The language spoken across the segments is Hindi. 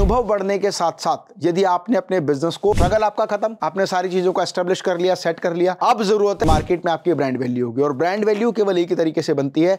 अनुभव बढ़ने के साथ साथ यदि आपने अपने बिजनेस को अगर आपका खत्म आपने सारी चीजों को एस्टेब्लिश कर लिया सेट कर लिया अब जरूरत है मार्केट में आपकी ब्रांड वैल्यू होगी और ब्रांड वैल्यू केवल एक ही तरीके से बनती है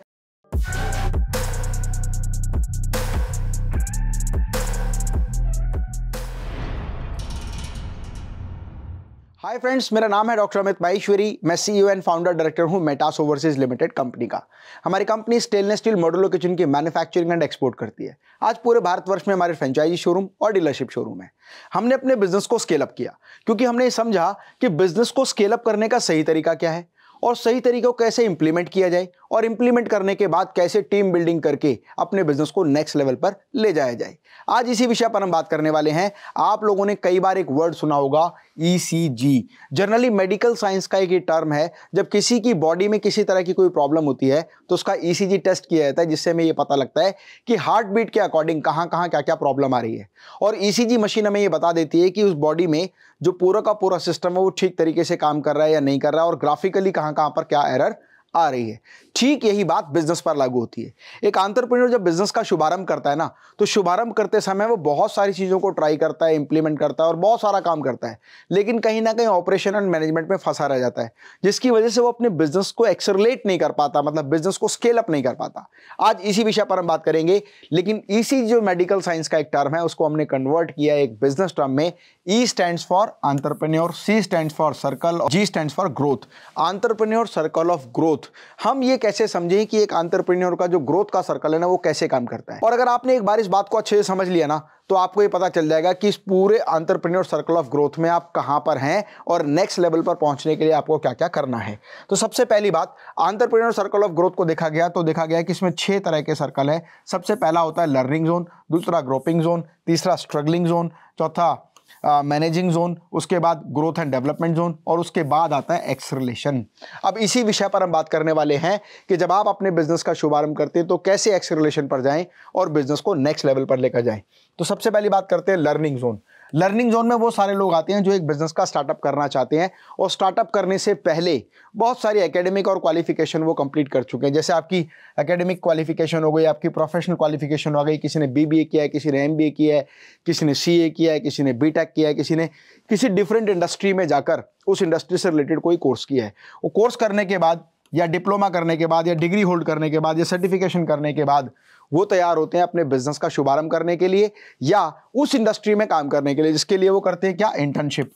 हाय फ्रेंड्स मेरा नाम है डॉक्टर अमित माहेश्वरी मैं सीईओ एंड फाउंडर डायरेक्टर हूं मेटास ओवरसीज लिमिटेड कंपनी का हमारी company stainless steel modular kitchen की मैन्युफैक्चरिंग एंड एक्सपोर्ट करती है आज पूरे भारतवर्ष में हमारे फ्रेंचाइजी शोरूम और डीलरशिप शोरूम है हमने अपने बिजनेस को स्केल अप किया क्योंकि हमने समझा कि बिजनेस को स्केल अप करने का सही तरीका क्या है और सही तरीके को कैसे इंप्लीमेंट किया जाए और इंप्लीमेंट करने के बाद कैसे टीम बिल्डिंग करके अपने बिजनेस को नेक्स्ट लेवल पर ले जाया जाए आज इसी विषय पर हम बात करने वाले हैं आप लोगों ने कई बार एक वर्ड सुना होगा ई जनरली मेडिकल साइंस का एक टर्म है जब किसी की बॉडी में किसी तरह की कोई प्रॉब्लम होती है तो उसका ई e टेस्ट किया जाता है जिससे हमें यह पता लगता है कि हार्ट बीट के अकॉर्डिंग कहाँ कहाँ क्या क्या प्रॉब्लम आ रही है और ई e मशीन हमें ये बता देती है कि उस बॉडी में जो पूरा का पूरा सिस्टम है वो ठीक तरीके से काम कर रहा है या नहीं कर रहा है और ग्राफिकली कहाँ कहाँ पर क्या एरर आ रही है ठीक यही बात बिजनेस पर लागू होती है एक आंतरप्रेन्योर जब बिजनेस का शुभारंभ करता है ना तो शुभारंभ करते समय वो बहुत सारी चीज़ों को ट्राई करता है इंप्लीमेंट करता है और बहुत सारा काम करता है लेकिन कहीं ना कहीं ऑपरेशन एंड मैनेजमेंट में फंसा रह जाता है जिसकी वजह से वो अपने बिजनेस को एक्सरलेट नहीं कर पाता मतलब बिजनेस को स्केल अप नहीं कर पाता आज इसी विषय पर हम बात करेंगे लेकिन इसी जो मेडिकल साइंस का एक टर्म है उसको हमने कन्वर्ट किया एक बिजनेस टर्म में E stand for entrepreneur C stand for circle G stand for growth entrepreneur circle of growth growth हम ये कैसे समझें कि एक आंट्रप्रेन्योर का जो ग्रोथ का सर्कल है ना वो कैसे काम करता है और अगर आपने एक बार इस बात को अच्छे से समझ लिया ना तो आपको ये पता चल जाएगा कि इस पूरे आंट्रप्रेन्योर सर्कल ऑफ ग्रोथ में आप कहाँ पर हैं और नेक्स्ट लेवल पर पहुँचने के लिए आपको क्या क्या करना है तो सबसे पहली बात आंट्रप्रेन्योर सर्कल ऑफ ग्रोथ को देखा गया तो देखा गया कि इसमें छः तरह के सर्कल हैं सबसे पहला होता है लर्निंग जोन दूसरा ग्रोपिंग जोन तीसरा स्ट्रगलिंग जोन चौथा मैनेजिंग जोन उसके बाद ग्रोथ एंड डेवलपमेंट जोन और उसके बाद आता है एक्सरलेशन अब इसी विषय पर हम बात करने वाले हैं कि जब आप अपने बिजनेस का शुभारंभ करते हैं तो कैसे एक्सरलेशन पर जाएं और बिजनेस को नेक्स्ट लेवल पर लेकर जाएं तो सबसे पहली बात करते हैं लर्निंग जोन लर्निंग जोन में वो सारे लोग आते हैं जो एक बिजनेस का स्टार्टअप करना चाहते हैं और स्टार्टअप करने से पहले बहुत सारी एकेडमिक और क्वालिफिकेशन वो कंप्लीट कर चुके हैं जैसे आपकी एकेडमिक क्वालिफिकेशन हो गई आपकी प्रोफेशनल क्वालिफिकेशन हो गई किसी ने बी किया है किसी ने एम किया है किसी ने सी किया है किसी ने बी किया है किसी ने किसी डिफरेंट इंडस्ट्री में जाकर उस इंडस्ट्री से रिलेटेड कोई कोर्स किया है वो कोर्स करने के बाद या डिप्लोमा करने के बाद या डिग्री होल्ड करने के बाद या सर्टिफिकेशन करने के बाद वो तैयार होते हैं अपने बिजनेस का शुभारंभ करने के लिए या उस इंडस्ट्री में काम करने के लिए जिसके लिए वो करते हैं क्या इंटर्नशिप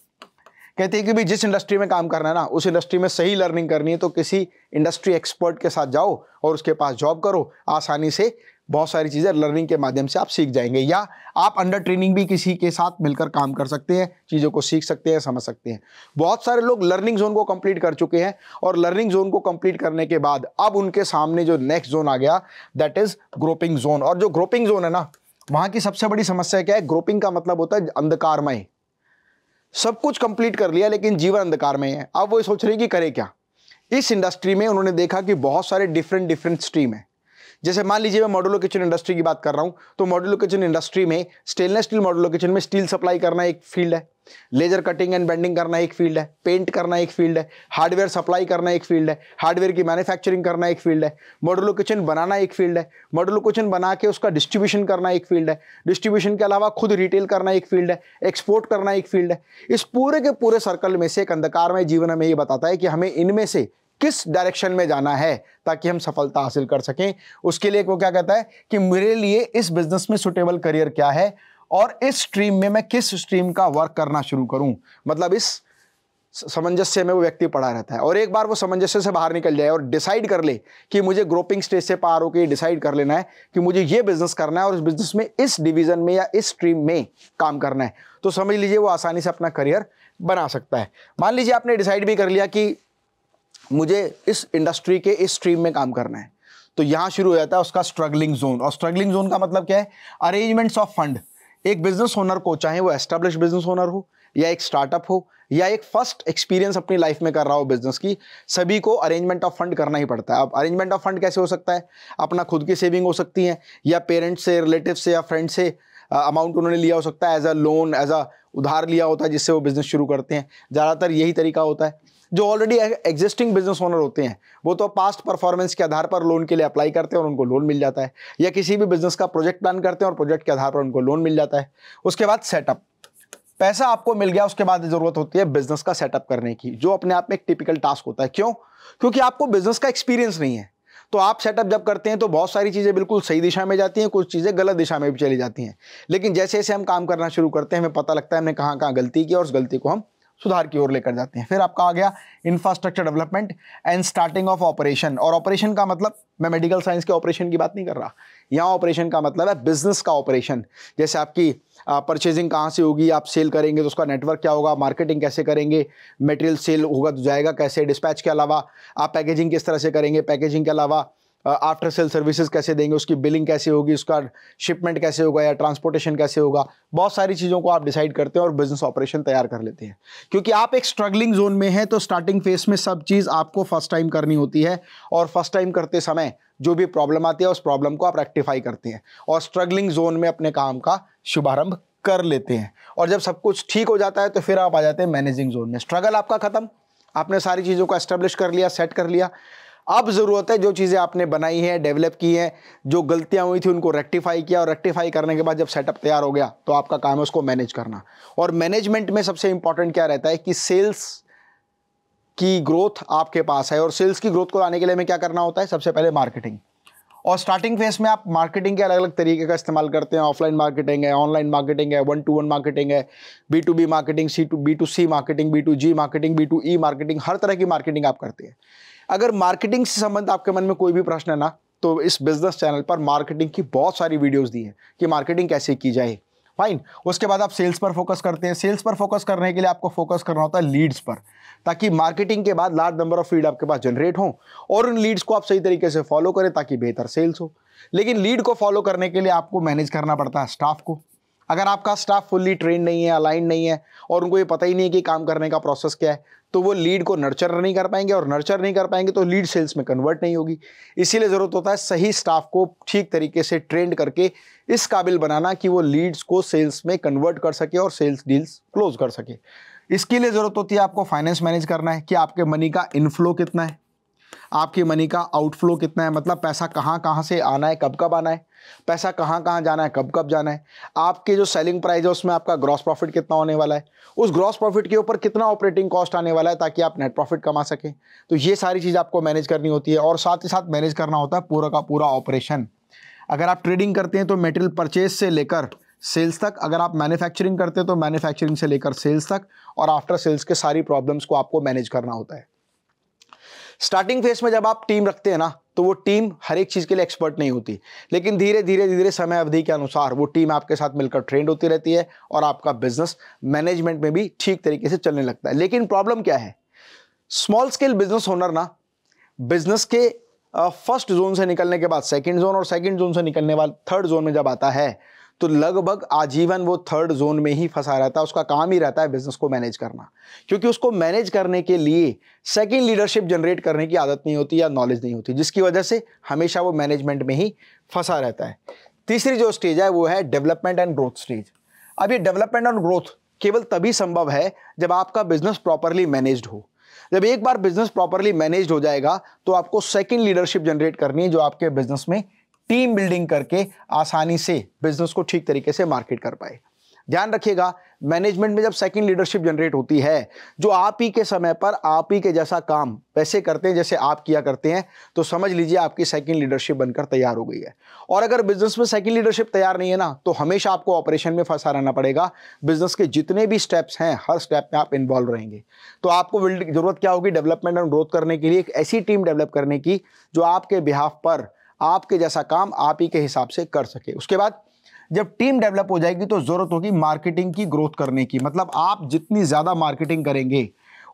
कहते हैं कि भाई जिस इंडस्ट्री में काम करना है ना उस इंडस्ट्री में सही लर्निंग करनी है तो किसी इंडस्ट्री एक्सपर्ट के साथ जाओ और उसके पास जॉब करो आसानी से बहुत सारी चीज़ें लर्निंग के माध्यम से आप सीख जाएंगे या आप अंडर ट्रेनिंग भी किसी के साथ मिलकर काम कर सकते हैं चीज़ों को सीख सकते हैं समझ सकते हैं बहुत सारे लोग लर्निंग जोन को कंप्लीट कर चुके हैं और लर्निंग जोन को कंप्लीट करने के बाद अब उनके सामने जो नेक्स्ट जोन आ गया दैट इज़ ग्रोपिंग जोन और जो ग्रोपिंग जोन है ना वहाँ की सबसे बड़ी समस्या क्या है ग्रोपिंग का मतलब होता है अंधकारमय सब कुछ कंप्लीट कर लिया लेकिन जीवन अंधकारमय है अब वो सोच रहे हैं कि करे क्या इस इंडस्ट्री में उन्होंने देखा कि बहुत सारे डिफरेंट डिफरेंट स्ट्रीम है जैसे मान लीजिए मैं मॉडलो किचन इंडस्ट्री की बात कर रहा हूँ तो मॉडलो किचन इंडस्ट्री में स्टेनलेस स्टील मॉडलो किचन में स्टील सप्लाई करना एक फील्ड है लेजर कटिंग एंड बेंडिंग करना एक फील्ड है पेंट करना एक फील्ड है हार्डवेयर सप्लाई करना एक फील्ड है हार्डवेयर की मैन्युफैक्चरिंग करना एक फील्ड है मॉडलो किचन बनाना एक फील्ड है मॉडलो किचन बना के उसका डिस्ट्रीब्यूशन करना एक फील्ड है डिस्ट्रीब्यूशन के अलावा खुद रिटेल करना एक फील्ड है एक्सपोर्ट करना एक फील्ड है इस पूरे के पूरे सर्कल में से एक अंधकारमय जीवन हमें ये बताता है कि हमें इनमें से किस डायरेक्शन में जाना है ताकि हम सफलता हासिल कर सकें उसके लिए वो क्या कहता है कि मेरे लिए इस बिजनेस में सुटेबल करियर क्या है और इस स्ट्रीम में मैं किस स्ट्रीम का वर्क करना शुरू करूं मतलब इस सामंजस्य में वो व्यक्ति पड़ा रहता है और एक बार वो सामंजस्य से बाहर निकल जाए और डिसाइड कर ले कि मुझे ग्रोपिंग स्टेज से पार होकर डिसाइड कर लेना है कि मुझे ये बिजनेस करना है और इस बिजनेस में इस डिवीजन में या इस स्ट्रीम में काम करना है तो समझ लीजिए वो आसानी से अपना करियर बना सकता है मान लीजिए आपने डिसाइड भी कर लिया कि मुझे इस इंडस्ट्री के इस स्ट्रीम में काम करना है तो यहाँ शुरू हो जाता है उसका स्ट्रगलिंग जोन और स्ट्रगलिंग जोन का मतलब क्या है अरेंजमेंट्स ऑफ फंड एक बिजनेस ओनर को चाहे वो एस्टेब्लिश बिजनेस ओनर हो या एक स्टार्टअप हो या एक फर्स्ट एक्सपीरियंस अपनी लाइफ में कर रहा हो बिजनेस की सभी को अरेंजमेंट ऑफ फंड करना ही पड़ता है अब अरेंजमेंट ऑफ फंड कैसे हो सकता है अपना खुद की सेविंग हो सकती है या पेरेंट्स से रिलेटिव से या फ्रेंड से अमाउंट उन्होंने लिया हो सकता है as a loan as a उधार लिया होता है जिससे वो बिज़नेस शुरू करते हैं ज़्यादातर यही तरीका होता है जो ऑलरेडी एग्जिस्टिंग बिजनेस ओनर होते हैं वो तो पास्ट परफॉर्मेंस के आधार पर लोन के लिए अप्लाई करते हैं और उनको लोन मिल जाता है या किसी भी बिजनेस का प्रोजेक्ट प्लान करते हैं और प्रोजेक्ट के आधार पर उनको लोन मिल जाता है उसके बाद सेटअप पैसा आपको मिल गया उसके बाद जरूरत होती है बिजनेस का सेटअप करने की जो अपने आप में एक टिपिकल टास्क होता है क्यों क्योंकि आपको बिजनेस का एक्सपीरियंस नहीं है तो आप सेटअप जब करते हैं तो बहुत सारी चीज़ें बिल्कुल सही दिशा में जाती हैं कुछ चीज़ें गलत दिशा में भी चली जाती हैं लेकिन जैसे जैसे हम काम करना शुरू करते हैं हमें पता लगता है हमने कहाँ कहाँ गलती की और उस गलती को हम सुधार की ओर लेकर जाते हैं फिर आपका आ गया infrastructure development and starting of operation और ऑपरेशन का मतलब मैं मेडिकल साइंस के ऑपरेशन की बात नहीं कर रहा यहाँ ऑपरेशन का मतलब है बिजनेस का ऑपरेशन जैसे आपकी परचेजिंग कहाँ से होगी आप सेल करेंगे तो उसका नेटवर्क क्या होगा मार्केटिंग कैसे करेंगे मटेरियल सेल होगा तो जाएगा कैसे डिस्पैच के अलावा आप पैकेजिंग किस तरह से करेंगे पैकेजिंग के अलावा आफ्टर सेल सर्विसेज कैसे देंगे उसकी बिलिंग कैसे होगी उसका शिपमेंट कैसे होगा या ट्रांसपोर्टेशन कैसे होगा बहुत सारी चीज़ों को आप डिसाइड करते हैं और बिजनेस ऑपरेशन तैयार कर लेते हैं क्योंकि आप एक स्ट्रगलिंग जोन में हैं तो स्टार्टिंग फेज में सब चीज़ आपको फर्स्ट टाइम करनी होती है और फर्स्ट टाइम करते समय जो भी प्रॉब्लम आती है उस प्रॉब्लम को आप रेक्टिफाई करते हैं और स्ट्रगलिंग जोन में अपने काम का शुभारंभ कर लेते हैं और जब सब कुछ ठीक हो जाता है तो फिर आप आ जाते हैं मैनेजिंग जोन में स्ट्रगल आपका ख़त्म आपने सारी चीज़ों को एस्टेब्लिश कर लिया सेट कर लिया अब ज़रूरत है जो चीज़ें आपने बनाई हैं डेवलप की हैं जो गलतियाँ हुई थी उनको रेक्टिफाई किया और रेक्टिफाई करने के बाद जब सेटअप तैयार हो गया तो आपका काम है उसको मैनेज करना और मैनेजमेंट में सबसे इंपॉर्टेंट क्या रहता है कि सेल्स की ग्रोथ आपके पास है और सेल्स की ग्रोथ को लाने के लिए हमें क्या करना होता है सबसे पहले मार्केटिंग और स्टार्टिंग फेज में आप मार्केटिंग के अलग अलग तरीके का इस्तेमाल करते हैं ऑफलाइन मार्केटिंग है ऑनलाइन मार्केटिंग है वन टू वन मार्केटिंग है B to B marketing C to B to C marketing B to G marketing B to E marketing हर तरह की मार्केटिंग आप करते हैं अगर मार्केटिंग से संबंध आपके मन में कोई भी प्रश्न है ना तो इस बिजनेस चैनल पर मार्केटिंग की बहुत सारी वीडियोज़ दी है कि मार्केटिंग कैसे की जाए फाइन उसके बाद आप सेल्स पर फोकस करते हैं सेल्स पर फोकस करने के लिए आपको फोकस करना होता है लीड्स पर ताकि मार्केटिंग के बाद लार्ज नंबर ऑफ लीड आपके पास जनरेट हों और उन लीड्स को आप सही तरीके से फॉलो करें ताकि बेहतर सेल्स हो लेकिन लीड को फॉलो करने के लिए आपको मैनेज करना पड़ता है स्टाफ को अगर आपका स्टाफ फुल्ली ट्रेन नहीं है अलाइन नहीं है और उनको ये पता ही नहीं है कि काम करने का प्रोसेस क्या है तो वो लीड को नर्चर नहीं कर पाएंगे और नर्चर नहीं कर पाएंगे तो लीड सेल्स में कन्वर्ट नहीं होगी इसीलिए ज़रूरत होता है सही स्टाफ को ठीक तरीके से ट्रेंड करके इस काबिल बनाना कि वो लीड्स को सेल्स में कन्वर्ट कर सके और सेल्स डील्स क्लोज कर सके इसके लिए ज़रूरत होती है आपको फाइनेंस मैनेज करना है कि आपके मनी का इनफ्लो कितना है आपके मनी का आउटफ्लो कितना है मतलब पैसा कहाँ कहाँ से आना है कब कब आना है पैसा कहाँ कहाँ जाना है कब कब जाना है आपके जो सेलिंग प्राइस है उसमें आपका ग्रॉस प्रॉफिट कितना होने वाला है उस ग्रॉस प्रॉफिट के ऊपर कितना ऑपरेटिंग कॉस्ट आने वाला है ताकि आप नेट प्रॉफिट कमा सकें तो ये सारी चीज़ आपको मैनेज करनी होती है और साथ ही साथ मैनेज करना होता है पूरा का पूरा ऑपरेशन अगर आप ट्रेडिंग करते हैं तो मेटेरियल परचेज से लेकर सेल्स तक अगर आप मैन्युफैक्चरिंग करते हैं तो मैन्युफैक्चरिंग से लेकर सेल्स तक और आफ्टर सेल्स के सारी प्रॉब्लम्स को आपको मैनेज करना होता है स्टार्टिंग फेज में जब आप टीम रखते हैं ना तो वो टीम हर एक चीज़ के लिए एक्सपर्ट नहीं होती लेकिन धीरे धीरे धीरे समय अवधि के अनुसार वो टीम आपके साथ मिलकर ट्रेंड होती रहती है और आपका बिजनेस मैनेजमेंट में भी ठीक तरीके से चलने लगता है लेकिन प्रॉब्लम क्या है स्मॉल स्केल बिजनेस ओनर ना बिजनेस के फर्स्ट uh, जोन से निकलने के बाद सेकेंड जोन और सेकेंड जोन से निकलने वाले थर्ड जोन में जब आता है तो लगभग आजीवन वो थर्ड जोन में ही फंसा रहता है उसका काम ही रहता है बिजनेस को मैनेज करना क्योंकि उसको मैनेज करने के लिए सेकेंड लीडरशिप जनरेट करने की आदत नहीं होती या नॉलेज नहीं होती जिसकी वजह से हमेशा वो मैनेजमेंट में ही फंसा रहता है तीसरी जो स्टेज है वो है डेवलपमेंट एंड ग्रोथ स्टेज अब ये डेवलपमेंट एंड ग्रोथ केवल तभी संभव है जब आपका बिजनेस प्रॉपरली मैनेज हो जब एक बार बिजनेस प्रॉपरली मैनेज हो जाएगा तो आपको सेकेंड लीडरशिप जनरेट करनी है जो आपके बिजनेस में टीम बिल्डिंग करके आसानी से बिजनेस को ठीक तरीके से मार्केट कर पाए ध्यान रखिएगा मैनेजमेंट में जब सेकंड लीडरशिप जनरेट होती है जो आप ही के समय पर आप ही के जैसा काम वैसे करते हैं जैसे आप किया करते हैं तो समझ लीजिए आपकी सेकंड लीडरशिप बनकर तैयार हो गई है और अगर बिजनेस में सेकंड लीडरशिप तैयार नहीं है ना तो हमेशा आपको ऑपरेशन में फंसा रहना पड़ेगा बिजनेस के जितने भी स्टेप्स हैं हर स्टेप में आप इन्वॉल्व रहेंगे तो आपको जरूरत क्या होगी डेवलपमेंट एंड ग्रोथ करने के लिए एक ऐसी टीम डेवलप करने की जो आपके बिहाफ पर आपके जैसा काम आप ही के हिसाब से कर सके उसके बाद जब टीम डेवलप हो जाएगी तो ज़रूरत होगी मार्केटिंग की ग्रोथ करने की मतलब आप जितनी ज़्यादा मार्केटिंग करेंगे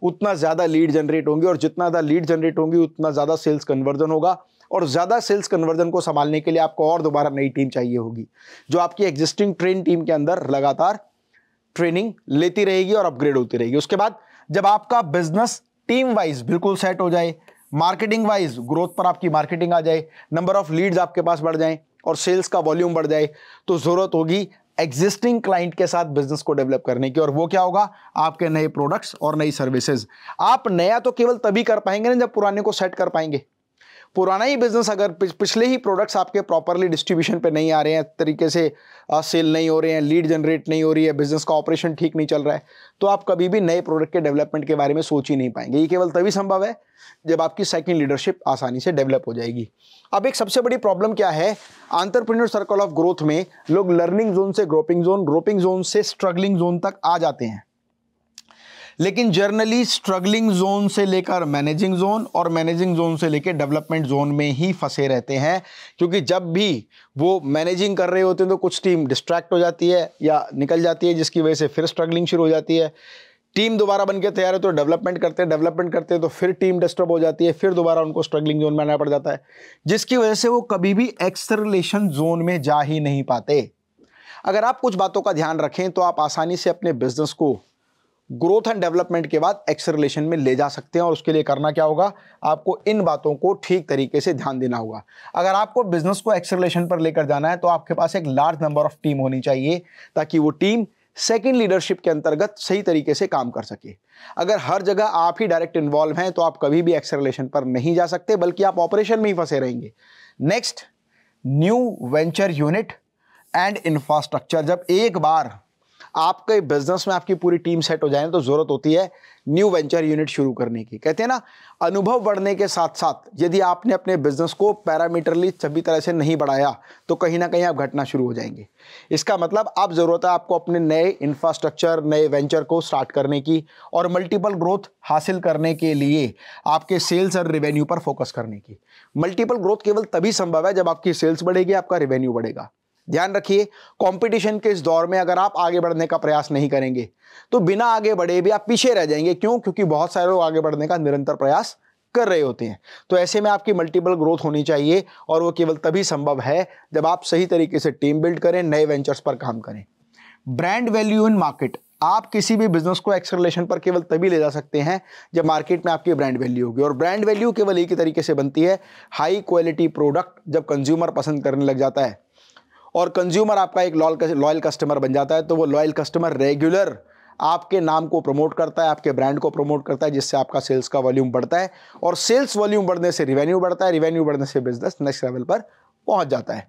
उतना ज़्यादा लीड जनरेट होंगे और जितना ज़्यादा लीड जनरेट होंगी उतना ज़्यादा सेल्स कन्वर्जन होगा और ज़्यादा सेल्स कन्वर्जन को संभालने के लिए आपको और दोबारा नई टीम चाहिए होगी जो आपकी एग्जिस्टिंग ट्रेन टीम के अंदर लगातार ट्रेनिंग लेती रहेगी और अपग्रेड होती रहेगी उसके बाद जब आपका बिजनेस टीम वाइज बिल्कुल सेट हो जाए मार्केटिंग वाइज ग्रोथ पर आपकी मार्केटिंग आ जाए नंबर ऑफ लीड्स आपके पास बढ़ जाए और सेल्स का वॉल्यूम बढ़ जाए तो ज़रूरत होगी एग्जिस्टिंग क्लाइंट के साथ बिजनेस को डेवलप करने की और वो क्या होगा आपके नए प्रोडक्ट्स और नई सर्विसेज आप नया तो केवल तभी कर पाएंगे ना जब पुराने को सेट कर पाएंगे पुराना ही बिजनेस अगर पिछले ही प्रोडक्ट्स आपके प्रॉपरली डिस्ट्रीब्यूशन पे नहीं आ रहे हैं तरीके से सेल नहीं हो रहे हैं लीड जनरेट नहीं हो रही है बिजनेस का ऑपरेशन ठीक नहीं चल रहा है तो आप कभी भी नए प्रोडक्ट के डेवलपमेंट के बारे में सोच ही नहीं पाएंगे ये केवल तभी संभव है जब आपकी सेकेंड लीडरशिप आसानी से डेवलप हो जाएगी अब एक सबसे बड़ी प्रॉब्लम क्या है आंतरप्रीनर सर्कल ऑफ ग्रोथ में लोग लर्निंग जोन से ग्रोपिंग जोन ग्रोपिंग जोन से स्ट्रगलिंग जोन तक आ जाते हैं लेकिन जर्नली स्ट्रगलिंग जोन से लेकर मैनेजिंग जोन और मैनेजिंग जोन से लेकर डेवलपमेंट जोन में ही फंसे रहते हैं क्योंकि जब भी वो मैनेजिंग कर रहे होते हैं तो कुछ टीम डिस्ट्रैक्ट हो जाती है या निकल जाती है जिसकी वजह से फिर स्ट्रगलिंग शुरू हो जाती है टीम दोबारा बनकर तैयार है तो डेवलपमेंट करते हैं डेवलपमेंट करते हैं तो फिर टीम डिस्टर्ब हो जाती है फिर दोबारा उनको स्ट्रगलिंग जोन में आना पड़ जाता है जिसकी वजह से वो कभी भी एक्सरलेशन जोन में जा ही नहीं पाते अगर आप कुछ बातों का ध्यान रखें तो आप आसानी से अपने बिजनेस को ग्रोथ एंड डेवलपमेंट के बाद एक्सरलेशन में ले जा सकते हैं और उसके लिए करना क्या होगा आपको इन बातों को ठीक तरीके से ध्यान देना होगा अगर आपको बिजनेस को एक्सरलेशन पर लेकर जाना है तो आपके पास एक लार्ज नंबर ऑफ टीम होनी चाहिए ताकि वो टीम सेकेंड लीडरशिप के अंतर्गत सही तरीके से काम कर सके अगर हर जगह आप ही डायरेक्ट इन्वॉल्व हैं तो आप कभी भी एक्सरलेशन पर नहीं जा सकते बल्कि आप ऑपरेशन में ही फंसे रहेंगे next new venture unit and infrastructure जब एक बार आपके बिजनेस में आपकी पूरी टीम सेट हो जाए तो ज़रूरत होती है न्यू वेंचर यूनिट शुरू करने की कहते हैं ना अनुभव बढ़ने के साथ साथ यदि आपने अपने बिजनेस को पैरामीटरली सभी तरह से नहीं बढ़ाया तो कहीं ना कहीं आप घटना शुरू हो जाएंगे इसका मतलब आप ज़रूरत है आपको अपने नए इंफ्रास्ट्रक्चर नए वेंचर को स्टार्ट करने की और मल्टीपल ग्रोथ हासिल करने के लिए आपके सेल्स और रेवेन्यू पर फोकस करने की मल्टीपल ग्रोथ केवल तभी संभव है जब आपकी सेल्स बढ़ेगी आपका रेवेन्यू बढ़ेगा ध्यान रखिए कंपटीशन के इस दौर में अगर आप आगे बढ़ने का प्रयास नहीं करेंगे तो बिना आगे बढ़े भी आप पीछे रह जाएंगे क्यों क्योंकि बहुत सारे लोग आगे बढ़ने का निरंतर प्रयास कर रहे होते हैं तो ऐसे में आपकी मल्टीपल ग्रोथ होनी चाहिए और वो केवल तभी संभव है जब आप सही तरीके से टीम बिल्ड करें नए वेंचर्स पर काम करें ब्रांड वैल्यू इन मार्केट आप किसी भी बिजनेस को एक्सलेशन पर केवल तभी ले जा सकते हैं जब मार्केट में आपकी ब्रांड वैल्यू होगी और ब्रांड वैल्यू केवल एक ही तरीके से बनती है हाई क्वालिटी प्रोडक्ट जब कंज्यूमर पसंद करने लग जाता है और कंज्यूमर आपका एक लॉयल कस्टमर बन जाता है तो वो लॉयल कस्टमर रेगुलर आपके नाम को प्रमोट करता है आपके ब्रांड को प्रमोट करता है जिससे आपका सेल्स का वॉल्यूम बढ़ता है और सेल्स वॉल्यूम बढ़ने से रिवेन्यू बढ़ता है रिवेन्यू बढ़ने से बिजनेस नेक्स्ट लेवल पर पहुंच जाता है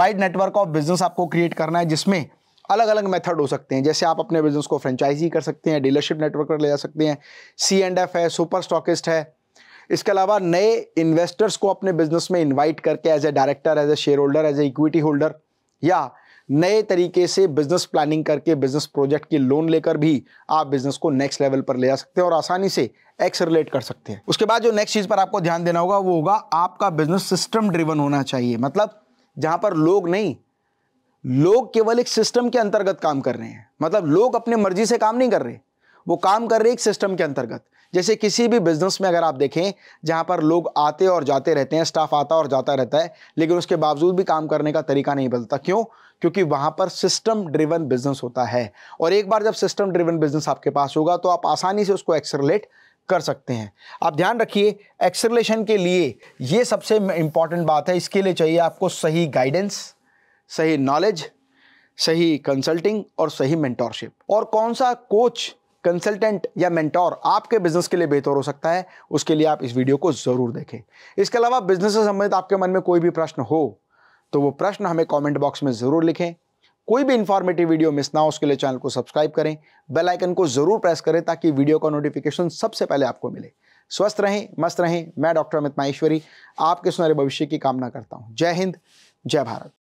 वाइड नेटवर्क ऑफ बिजनेस आपको क्रिएट करना है जिसमें अलग अलग मेथड हो सकते हैं जैसे आप अपने बिजनेस को फ्रेंचाइजी कर सकते हैं डीलरशिप नेटवर्क पर ले जा सकते हैं सी एंड एफ है सुपर स्टॉकिस्ट है इसके अलावा नए इन्वेस्टर्स को अपने बिजनेस में इन्वाइट करके as a director as a shareholder as a equity holder या नए तरीके से बिजनेस प्लानिंग करके बिजनेस प्रोजेक्ट की लोन लेकर भी आप बिजनेस को नेक्स्ट लेवल पर ले जा सकते हैं और आसानी से एक्स रिलेट कर सकते हैं उसके बाद जो नेक्स्ट चीज पर आपको ध्यान देना होगा वो होगा आपका बिजनेस सिस्टम ड्रिवन होना चाहिए मतलब जहां पर लोग नहीं लोग केवल एक सिस्टम के अंतर्गत काम कर रहे हैं मतलब लोग अपने मर्जी से काम नहीं कर रहे वो काम कर रही एक सिस्टम के अंतर्गत जैसे किसी भी बिजनेस में अगर आप देखें जहाँ पर लोग आते और जाते रहते हैं स्टाफ आता और जाता रहता है लेकिन उसके बावजूद भी काम करने का तरीका नहीं बदलता क्यों क्योंकि वहाँ पर सिस्टम ड्रिवन बिजनेस होता है और एक बार जब सिस्टम ड्रिवन बिजनेस आपके पास होगा तो आप आसानी से उसको एक्सरलेट कर सकते हैं आप ध्यान रखिए एक्सरलेशन के लिए ये सबसे इम्पॉर्टेंट बात है इसके लिए चाहिए आपको सही गाइडेंस सही नॉलेज सही कंसल्टिंग और सही मेंटोरशिप और कौन सा कोच कंसल्टेंट या मेंटोर आपके बिजनेस के लिए बेहतर हो सकता है उसके लिए आप इस वीडियो को ज़रूर देखें इसके अलावा बिजनेस से संबंधित आपके मन में कोई भी प्रश्न हो तो वो प्रश्न हमें कमेंट बॉक्स में ज़रूर लिखें कोई भी इंफॉर्मेटिव वीडियो मिस ना हो उसके लिए चैनल को सब्सक्राइब करें बेल आइकन को ज़रूर प्रेस करें ताकि वीडियो का नोटिफिकेशन सबसे पहले आपको मिले स्वस्थ रहें मस्त रहें मैं डॉक्टर अमित माहेश्वरी आपके सुनहरे भविष्य की कामना करता हूँ जय हिंद जय भारत